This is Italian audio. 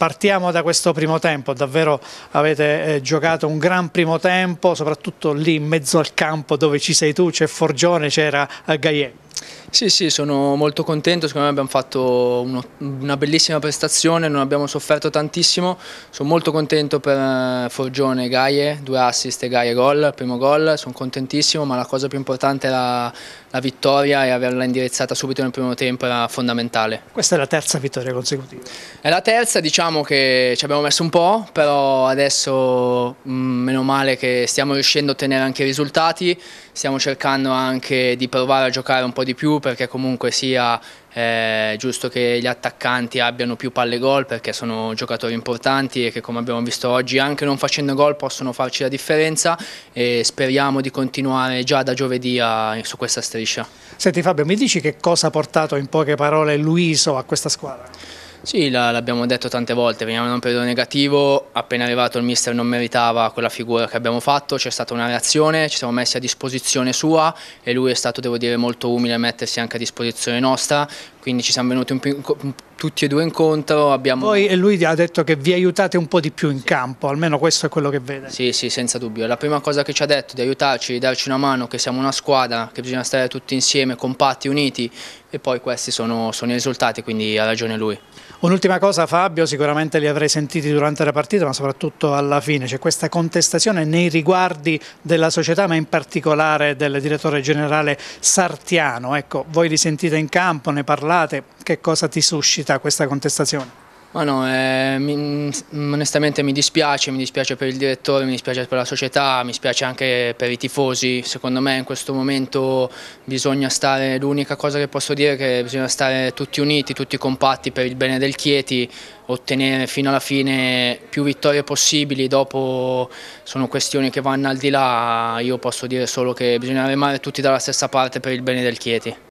Partiamo da questo primo tempo, davvero avete eh, giocato un gran primo tempo, soprattutto lì in mezzo al campo dove ci sei tu, c'è Forgione, c'era eh, sì, sì, sono molto contento, secondo me abbiamo fatto uno, una bellissima prestazione, non abbiamo sofferto tantissimo, sono molto contento per eh, Forgione e Gaie, due assist e Gaie gol, primo gol, sono contentissimo, ma la cosa più importante era la, la vittoria e averla indirizzata subito nel primo tempo era fondamentale. Questa è la terza vittoria consecutiva? È la terza, diciamo che ci abbiamo messo un po', però adesso mh, mm, meno male che stiamo riuscendo a ottenere anche i risultati, stiamo cercando anche di provare a giocare un po' di più più perché comunque sia eh, giusto che gli attaccanti abbiano più palle gol perché sono giocatori importanti e che come abbiamo visto oggi anche non facendo gol possono farci la differenza e speriamo di continuare già da giovedì a, su questa striscia. Senti Fabio mi dici che cosa ha portato in poche parole Luiso a questa squadra? Sì, l'abbiamo detto tante volte, veniamo da un periodo negativo, appena arrivato il mister non meritava quella figura che abbiamo fatto, c'è stata una reazione, ci siamo messi a disposizione sua e lui è stato, devo dire, molto umile a mettersi anche a disposizione nostra, quindi ci siamo venuti un, tutti e due incontro. Abbiamo... Poi lui ha detto che vi aiutate un po' di più in campo, almeno questo è quello che vede. Sì, sì, senza dubbio. La prima cosa che ci ha detto di aiutarci, di darci una mano, che siamo una squadra, che bisogna stare tutti insieme, compatti, uniti e poi questi sono, sono i risultati, quindi ha ragione lui. Un'ultima cosa Fabio, sicuramente li avrei sentiti durante la partita ma soprattutto alla fine, c'è questa contestazione nei riguardi della società ma in particolare del direttore generale Sartiano, ecco voi li sentite in campo, ne parlate, che cosa ti suscita questa contestazione? Ma no, eh, mi, mm, onestamente mi dispiace, mi dispiace per il direttore, mi dispiace per la società, mi dispiace anche per i tifosi. Secondo me in questo momento bisogna stare, l'unica cosa che posso dire è che bisogna stare tutti uniti, tutti compatti per il bene del Chieti, ottenere fino alla fine più vittorie possibili, dopo sono questioni che vanno al di là, io posso dire solo che bisogna remare tutti dalla stessa parte per il bene del Chieti.